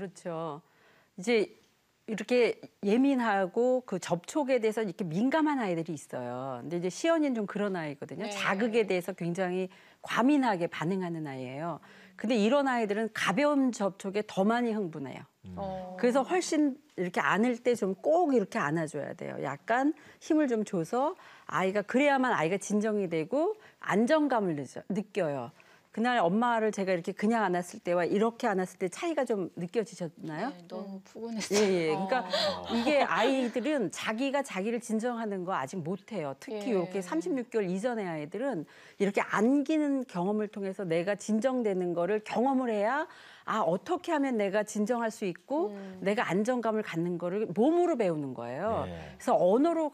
그렇죠. 이제 이렇게 예민하고 그 접촉에 대해서 이렇게 민감한 아이들이 있어요. 근데 이제 시연이는 좀 그런 아이거든요. 네. 자극에 대해서 굉장히 과민하게 반응하는 아이예요. 근데 이런 아이들은 가벼운 접촉에 더 많이 흥분해요. 음. 어. 그래서 훨씬 이렇게 안을 때 좀 꼭 이렇게 안아줘야 돼요. 약간 힘을 좀 줘서 아이가 그래야만 아이가 진정이 되고 안정감을 느껴요. 그날 엄마를 제가 이렇게 그냥 안았을 때와 이렇게 안았을 때 차이가 좀 느껴지셨나요? 네, 너무 음. 푸근했어요. 예, 예. 그러니까 어. 이게 아이들은 자기가 자기를 진정하는 거 아직 못해요. 특히 예. 이렇게 36개월 이전의 아이들은 이렇게 안기는 경험을 통해서 내가 진정되는 거를 경험을 해야 아 어떻게 하면 내가 진정할 수 있고 음. 내가 안정감을 갖는 거를 몸으로 배우는 거예요. 예. 그래서 언어로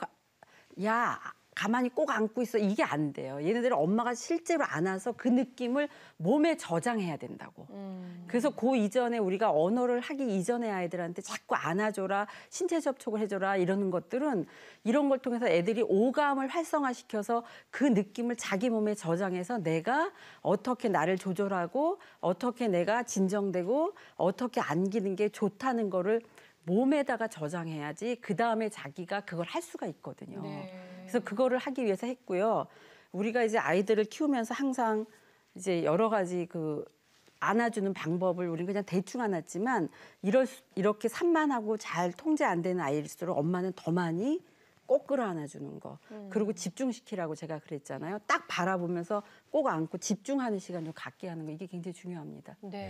야 가만히 꼭 안고 있어 이게 안 돼요. 얘네들은 엄마가 실제로 안아서 그 느낌을 몸에 저장해야 된다고. 음. 그래서 그 이전에 우리가 언어를 하기 이전에 아이들한테 자꾸 안아줘라, 신체 접촉을 해줘라 이러는 것들은 이런 걸 통해서 애들이 오감을 활성화시켜서 그 느낌을 자기 몸에 저장해서 내가 어떻게 나를 조절하고 어떻게 내가 진정되고 어떻게 안기는 게 좋다는 거를 몸에다가 저장해야지 그 다음에 자기가 그걸 할 수가 있거든요. 네. 그래서 그거를 하기 위해서 했고요. 우리가 이제 아이들을 키우면서 항상 이제 여러 가지 그 안아주는 방법을 우리는 그냥 대충 안았지만 이럴 수, 이렇게 산만하고 잘 통제 안 되는 아이일수록 엄마는 더 많이 꼭 끌어 안아주는 거 음. 그리고 집중시키라고 제가 그랬잖아요 딱 바라보면서 꼭 안고 집중하는 시간을 갖게 하는 거 이게 굉장히 중요합니다. 네.